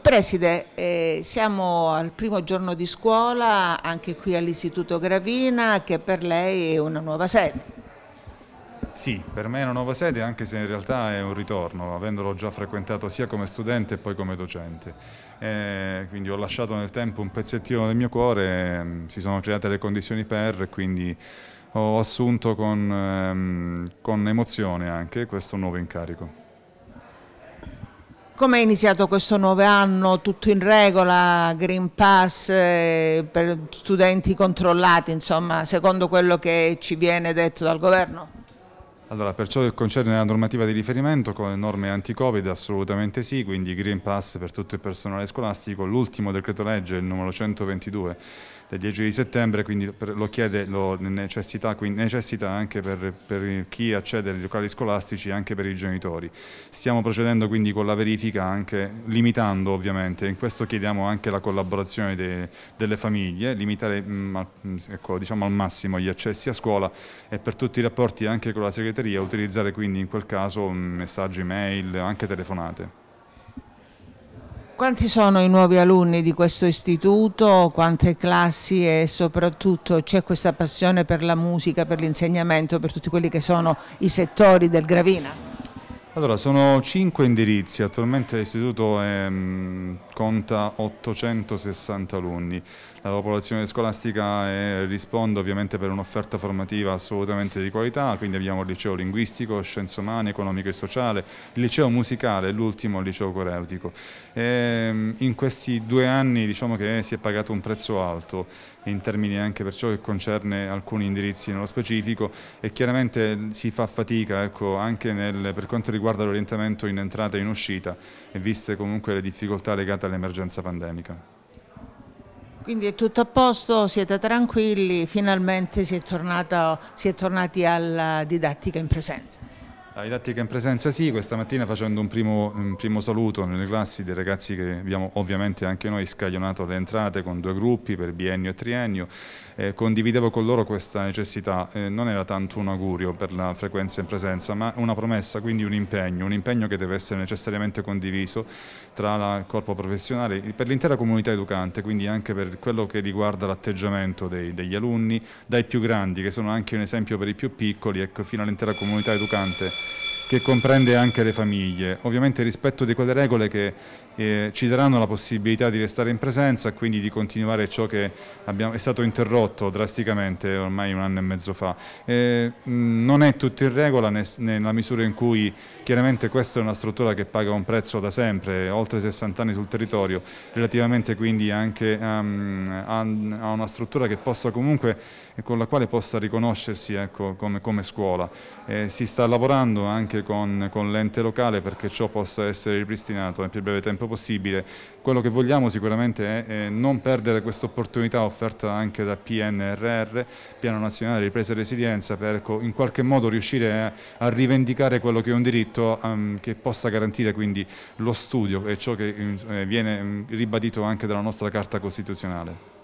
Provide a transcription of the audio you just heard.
Preside, eh, siamo al primo giorno di scuola anche qui all'Istituto Gravina che per lei è una nuova sede. Sì, per me è una nuova sede anche se in realtà è un ritorno, avendolo già frequentato sia come studente e poi come docente. Eh, quindi ho lasciato nel tempo un pezzettino del mio cuore, ehm, si sono create le condizioni per, quindi ho assunto con, ehm, con emozione anche questo nuovo incarico. Come è iniziato questo nuovo anno? Tutto in regola, Green Pass eh, per studenti controllati, insomma, secondo quello che ci viene detto dal governo? Allora, per ciò che concerne la normativa di riferimento, con le norme anti-Covid assolutamente sì, quindi Green Pass per tutto il personale scolastico, l'ultimo decreto legge, il numero 122 del 10 di settembre, quindi lo chiede, lo necessità, necessità anche per, per, chi accede ai locali scolastici e anche per i genitori. Stiamo procedendo quindi con la verifica anche, limitando ovviamente, in questo chiediamo anche la collaborazione de, delle famiglie, limitare mh, mm, mm, ecco, diciamo al massimo gli accessi a scuola e per tutti i rapporti anche con la segreteria segreteria, utilizzare quindi in quel caso messaggi, mail, anche telefonate. Quanti sono i nuovi alunni di questo istituto, quante classi e soprattutto c'è questa passione per la musica, per l'insegnamento, per tutti quelli che sono i settori del Gravina? Allora, sono cinque indirizzi, attualmente l'istituto è, ehm, conta 860 alunni, la popolazione scolastica è, eh, risponde ovviamente per un'offerta formativa assolutamente di qualità, quindi abbiamo il liceo linguistico, scienze umane, economico e sociale, il liceo musicale e l'ultimo il liceo coreutico. E, ehm, in questi due anni diciamo che si è pagato un prezzo alto in termini anche per ciò che concerne alcuni indirizzi nello specifico e chiaramente si fa fatica ecco, anche nel, per quanto riguarda riguarda l'orientamento in entrata e in uscita e viste comunque le difficoltà legate all'emergenza pandemica. Quindi è tutto a posto, siete tranquilli, finalmente si è, tornato, si è tornati alla didattica in presenza. La didattica in presenza sì, questa mattina facendo un primo, un primo, saluto nelle classi dei ragazzi che abbiamo ovviamente anche noi scaglionato le entrate con due gruppi per biennio e triennio, eh, condividevo con loro questa necessità, eh, non era tanto un augurio per la frequenza in presenza ma una promessa, quindi un impegno, un impegno che deve essere necessariamente condiviso tra il corpo professionale, per l'intera comunità educante, quindi anche per quello che riguarda l'atteggiamento degli alunni, dai più grandi che sono anche un esempio per i più piccoli, ecco, fino all'intera comunità educante che comprende anche le famiglie. Ovviamente rispetto di quelle regole che eh, ci daranno la possibilità di restare in presenza, quindi di continuare ciò che abbiamo, è stato interrotto drasticamente ormai un anno e mezzo fa. Eh, non è tutto in regola nella misura in cui chiaramente questa è una struttura che paga un prezzo da sempre, oltre 60 anni sul territorio, relativamente quindi anche um, a, a, una struttura che possa comunque, con la quale possa riconoscersi ecco, come, come, scuola. Eh, si sta lavorando anche con, con l'ente locale perché ciò possa essere ripristinato nel più breve tempo possibile. Quello che vogliamo sicuramente è eh, non perdere questa opportunità offerta anche da PNRR, Piano Nazionale Ripresa e Resilienza, per in qualche modo riuscire a, a rivendicare quello che è un diritto um, che possa garantire quindi lo studio e ciò che eh, viene mm, ribadito anche dalla nostra Carta Costituzionale.